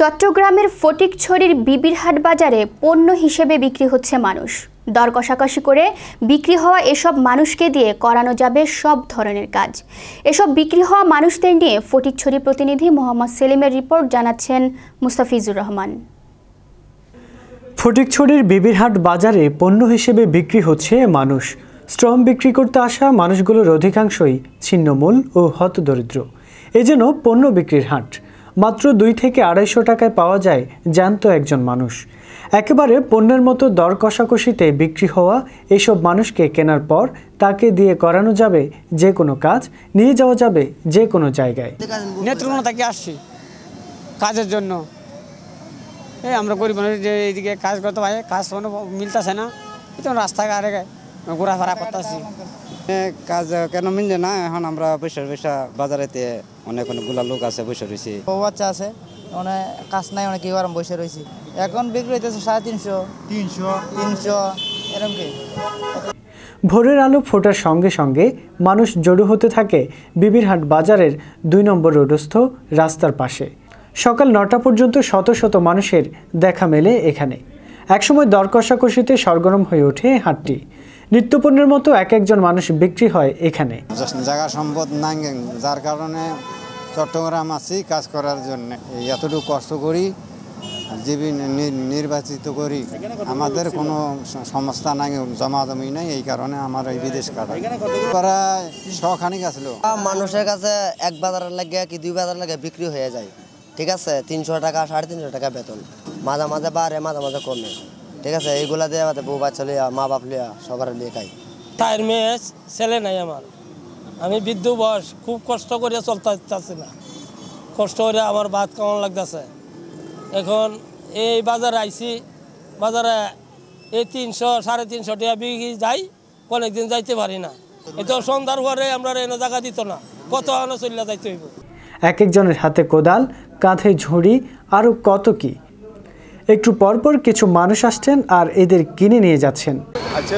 চট্টগ্রামের ফটিকছড়ির বিবিরহাট বাজারে পণ্য হিসেবে বিক্রি হচ্ছে মানুষ দর কষাকষি করে বিক্রি হওয়া এসব মানুষকে দিয়ে করানো যাবে সব ধরনের কাজ এসব বিক্রি হওয়া মানুষদের নিয়ে ফটিকছড়ি প্রতিনিধি মোহাম্মদ সেলিমের রিপোর্ট জানাচ্ছেন মুস্তাফিজুর রহমান ফটিকছড়ির বিবিরহাট বাজারে পণ্য হিসেবে বিক্রি হচ্ছে মানুষ শ্রম বিক্রি করতে আসা মানুষগুলোর অধিকাংশই ছিন্নমূল ও হতদরিদ্র এ যেন পণ্য বিক্রির হাট মাত্র দুই থেকে আড়াইশো টাকায় পাওয়া যায় জ্যান্ত একজন মানুষ একেবারে পণ্যের মতো দর কষাকষিতে বিক্রি হওয়া এসব মানুষকে কেনার পর তাকে দিয়ে করানো যাবে যে কোনো কাজ নিয়ে যাওয়া যাবে যে কোনো জায়গায় নেত্রকোনা থেকে আসছি কাজের জন্য এই আমরা গরিব মানুষ যে এইদিকে কাজ করতে পারে কাজ কোনো মিলতেছে না এই তো রাস্তাঘাটে করতেছি কাজ কেন মিলছে না এখন আমরা পয়সা পয়সা বাজারেতে অনেক অনেকগুলা লোক আছে বসে রয়েছি বাচ্চা আছে অনেক মানে কাজ নাই অনেক আরাম বসে রয়েছি এখন বিক্রি হইতেছে সাড়ে তিনশো তিনশো তিনশো এরকম কি ভোরের আলো ফোটার সঙ্গে সঙ্গে মানুষ জড়ো হতে থাকে বিবিরহাট বাজারের দুই নম্বর রোডস্থ রাস্তার পাশে সকাল নটা পর্যন্ত শত শত মানুষের দেখা মেলে এখানে একসময় দর কষাকষিতে সরগরম হয়ে ওঠে হাটটি নিত্যপণ্যের মতো এক একজন মানুষ বিক্রি হয় এখানে জায়গা সম্পদ নাই যার কারণে চট্টগ্রাম আছি কাজ করার জন্য এতটুকু কষ্ট করি নির্বাচিত করি আমাদের কোনো সমস্যা নাই জমা জমি নাই এই কারণে আমার এই বিদেশ কাটা মানুষের কাছে এক বাজারের লাগে কি দুই বাজার লাগে বিক্রি হয়ে যায় ঠিক আছে তিনশো টাকা সাড়ে তিনশো টাকা বেতন মাঝে মাঝে বাড়ে মাঝে মাঝে কমে ঠিক আছে এইগুলা দিয়ে আমাদের বউ বাচ্চা লিয়া মা বাপ লিয়া সবার লিয়ে খাই তার মেয়ে ছেলে নাই আমার আমি বৃদ্ধ বয়স খুব কষ্ট করে চলতে চাচ্ছি না কষ্ট করে আমার ভাত কেমন লাগতেছে এখন এই বাজারে আইছি বাজারে এই তিনশো সাড়ে তিনশো টাকা বিক্রি যাই অনেকদিন যাইতে পারি না এতো সন্ধ্যার পরে আমরা এনে জায়গা দিত না কত আনো চলিয়া যাইতে হইব এক একজনের হাতে কোদাল কাঁধে ঝুড়ি আরও কত কী একটু পরপর কিছু মানুষ আসছেন আর এদের কিনে নিয়ে যাচ্ছেন আচ্ছা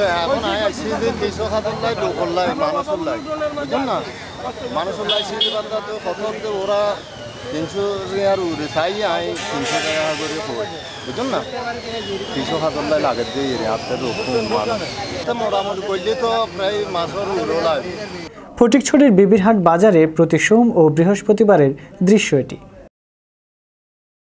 বিবির হাট ওরা না ফটিকছড়ির বিবিরহাট বাজারে প্রতি সোম ও বৃহস্পতিবারের দৃশ্য এটি